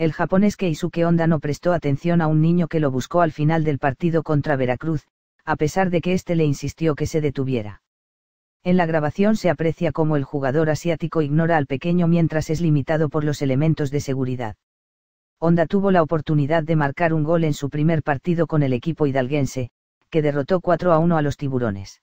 el japonés Keisuke Honda no prestó atención a un niño que lo buscó al final del partido contra Veracruz, a pesar de que éste le insistió que se detuviera. En la grabación se aprecia cómo el jugador asiático ignora al pequeño mientras es limitado por los elementos de seguridad. Honda tuvo la oportunidad de marcar un gol en su primer partido con el equipo hidalguense, que derrotó 4 a 1 a los tiburones.